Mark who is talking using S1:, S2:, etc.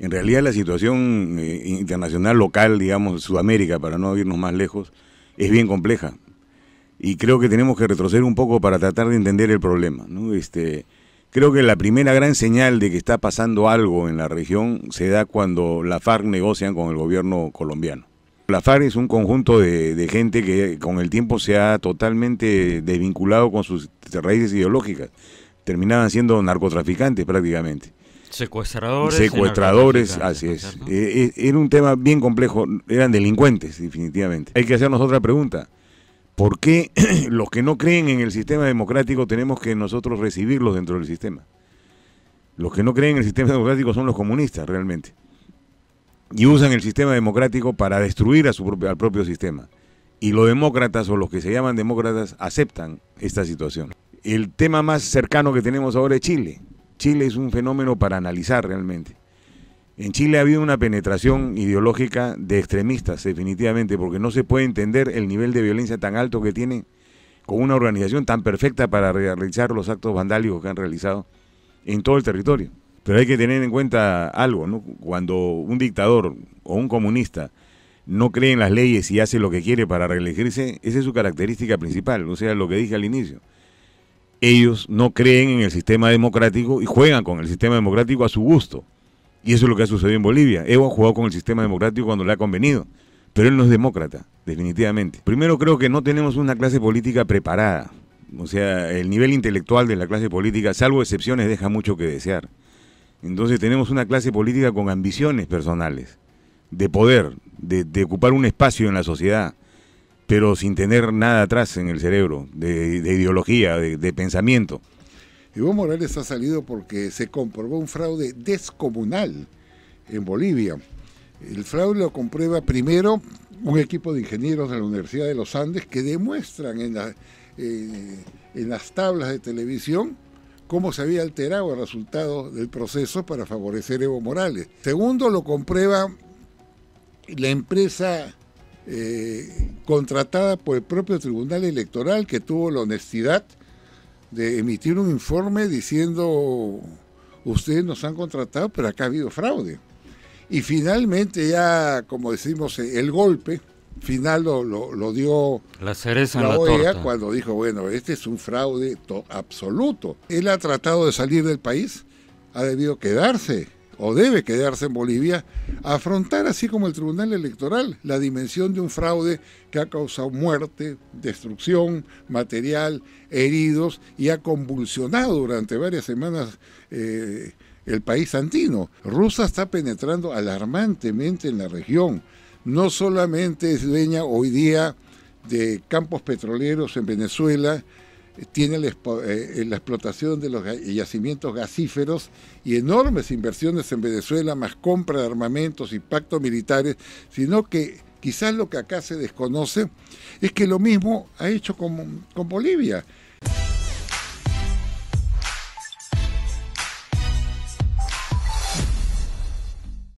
S1: En realidad la situación eh, internacional, local, digamos, Sudamérica, para no irnos más lejos, es bien compleja. Y creo que tenemos que retroceder un poco para tratar de entender el problema. Este, creo que la primera gran señal de que está pasando algo en la región se da cuando la FARC negocian con el gobierno colombiano. La FARC es un conjunto de, de, gente que con el tiempo se ha totalmente desvinculado con sus raíces ideológicas. Terminaban siendo narcotraficantes prácticamente. Secuestradores. Secuestradores, así es. Eh, eh, era un tema bien complejo, eran delincuentes, definitivamente. Hay que hacernos otra pregunta. ¿Por qué los que no creen en el sistema democrático tenemos que nosotros recibirlos dentro del sistema? Los que no creen en el sistema democrático son los comunistas, realmente. Y usan el sistema democrático para destruir a su al propio sistema. Y los demócratas o los que se llaman demócratas aceptan esta situación. El tema más cercano que tenemos ahora es Chile Chile es un fenómeno para analizar realmente. En Chile ha habido una penetración ideológica de extremistas, definitivamente, porque no se puede entender el nivel de violencia tan alto que tiene con una organización tan perfecta para realizar los actos vandálicos que han realizado en todo el territorio. Pero hay que tener en cuenta algo, Cuando un dictador o un comunista no cree en las leyes y hace lo que quiere para reelegirse, esa es su característica principal, o sea, lo que dije al inicio ellos no creen en el sistema democrático y juegan con el sistema democrático a su gusto. Y eso es lo que ha sucedido en Bolivia. Evo ha jugado con el sistema democrático cuando le ha convenido, pero él no es demócrata, definitivamente. Primero creo que no tenemos una clase política preparada. O sea, el nivel intelectual de la clase política, salvo excepciones, deja mucho que desear. Entonces tenemos una clase política con ambiciones personales, de poder, de, de ocupar un espacio en la sociedad pero sin tener nada atrás en el cerebro, de, ideología, de, pensamiento.
S2: Evo Morales ha salido porque se comprobó un fraude descomunal en Bolivia. El fraude lo comprueba primero un equipo de ingenieros de la Universidad de los Andes que demuestran en, eh, en las tablas de televisión cómo se había alterado el resultado del proceso para favorecer Evo Morales. Segundo, lo comprueba la empresa eh, contratada por el propio Tribunal Electoral que tuvo la honestidad de emitir un informe diciendo ustedes nos han contratado, pero acá ha habido fraude. Y finalmente ya, como decimos, eh, el golpe final lo, dio la, cereza OEA en la cuando dijo, bueno, este es un fraude absoluto. Él ha tratado de salir del país, ha debido quedarse o debe quedarse en Bolivia, afrontar, así como el Tribunal Electoral, la dimensión de un fraude que ha causado muerte, destrucción material, heridos y ha convulsionado durante varias semanas eh, el país andino. Rusia está penetrando alarmantemente en la región. No solamente es dueña hoy día de campos petroleros en Venezuela, eh, tiene eh, eh, la, explotación de los yacimientos gasíferos y enormes inversiones en Venezuela, más compra de armamentos y pactos militares, sino que quizás lo que acá se desconoce es que lo mismo ha hecho con Bolivia.